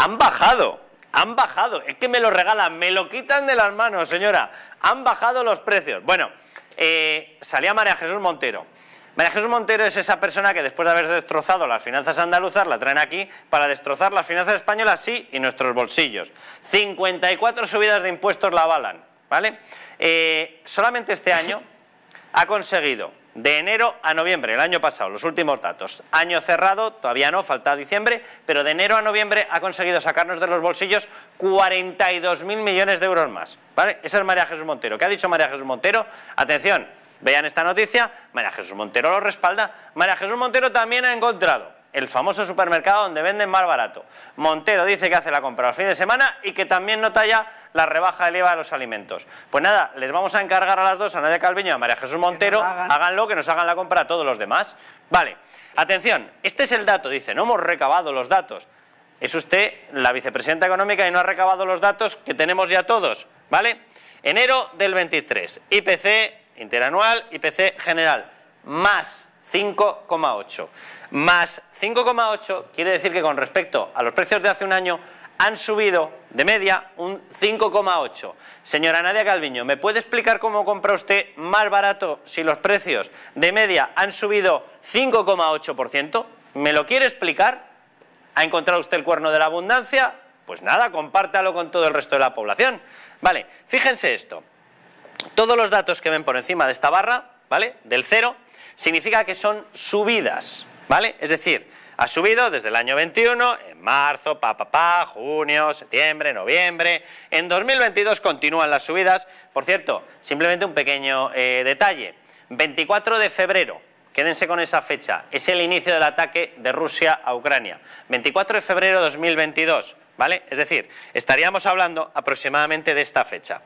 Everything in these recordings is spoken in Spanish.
Han bajado, han bajado. Es que me lo regalan, me lo quitan de las manos, señora. Han bajado los precios. Bueno, eh, salía María Jesús Montero. María Jesús Montero es esa persona que después de haber destrozado las finanzas andaluzas la traen aquí para destrozar las finanzas españolas, sí, y nuestros bolsillos. 54 subidas de impuestos la avalan, ¿vale? Eh, solamente este año ha conseguido de enero a noviembre, el año pasado, los últimos datos. Año cerrado, todavía no, falta diciembre, pero de enero a noviembre ha conseguido sacarnos de los bolsillos 42.000 millones de euros más. ¿vale? Esa es María Jesús Montero. ¿Qué ha dicho María Jesús Montero? Atención, vean esta noticia, María Jesús Montero lo respalda. María Jesús Montero también ha encontrado el famoso supermercado donde venden más barato. Montero dice que hace la compra al fin de semana y que también nota talla la rebaja eleva de los alimentos. Pues nada, les vamos a encargar a las dos, a Nadia Calviño y a María Jesús Montero, háganlo, que nos hagan la compra a todos los demás. Vale, atención, este es el dato, dice, no hemos recabado los datos. Es usted la vicepresidenta económica y no ha recabado los datos que tenemos ya todos, ¿vale? Enero del 23, IPC interanual, IPC general, más 5,8. Más 5,8 quiere decir que con respecto a los precios de hace un año han subido de media un 5,8. Señora Nadia Calviño, ¿me puede explicar cómo compra usted más barato si los precios de media han subido 5,8%? ¿Me lo quiere explicar? ¿Ha encontrado usted el cuerno de la abundancia? Pues nada, compártalo con todo el resto de la población. Vale, fíjense esto. Todos los datos que ven por encima de esta barra, ¿vale? Del cero significa que son subidas, ¿vale? Es decir, ha subido desde el año 21, en marzo, pa, pa, pa, junio, septiembre, noviembre. En 2022 continúan las subidas. Por cierto, simplemente un pequeño eh, detalle. 24 de febrero, quédense con esa fecha, es el inicio del ataque de Rusia a Ucrania. 24 de febrero de 2022, ¿vale? Es decir, estaríamos hablando aproximadamente de esta fecha.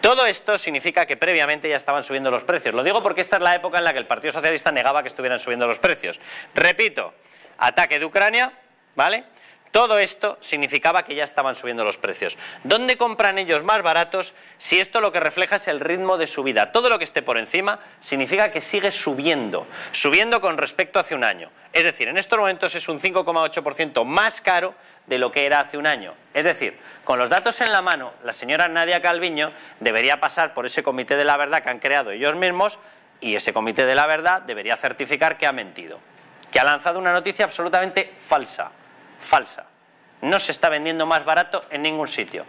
Todo esto significa que previamente ya estaban subiendo los precios. Lo digo porque esta es la época en la que el Partido Socialista negaba que estuvieran subiendo los precios. Repito, ataque de Ucrania, ¿vale? Todo esto significaba que ya estaban subiendo los precios. ¿Dónde compran ellos más baratos si esto lo que refleja es el ritmo de subida? Todo lo que esté por encima significa que sigue subiendo, subiendo con respecto a hace un año. Es decir, en estos momentos es un 5,8% más caro de lo que era hace un año. Es decir, con los datos en la mano, la señora Nadia Calviño debería pasar por ese comité de la verdad que han creado ellos mismos y ese comité de la verdad debería certificar que ha mentido, que ha lanzado una noticia absolutamente falsa falsa. No se está vendiendo más barato en ningún sitio.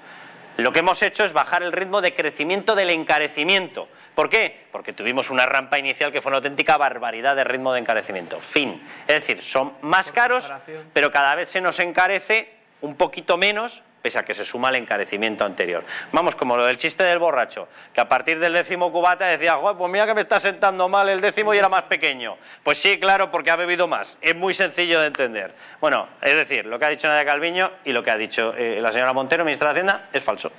Lo que hemos hecho es bajar el ritmo de crecimiento del encarecimiento. ¿Por qué? Porque tuvimos una rampa inicial que fue una auténtica barbaridad de ritmo de encarecimiento. Fin. Es decir, son más caros, pero cada vez se nos encarece un poquito menos pese a que se suma al encarecimiento anterior. Vamos, como lo del chiste del borracho, que a partir del décimo cubata decía, pues mira que me está sentando mal el décimo y era más pequeño. Pues sí, claro, porque ha bebido más. Es muy sencillo de entender. Bueno, es decir, lo que ha dicho Nadia Calviño y lo que ha dicho eh, la señora Montero, ministra de Hacienda, es falso.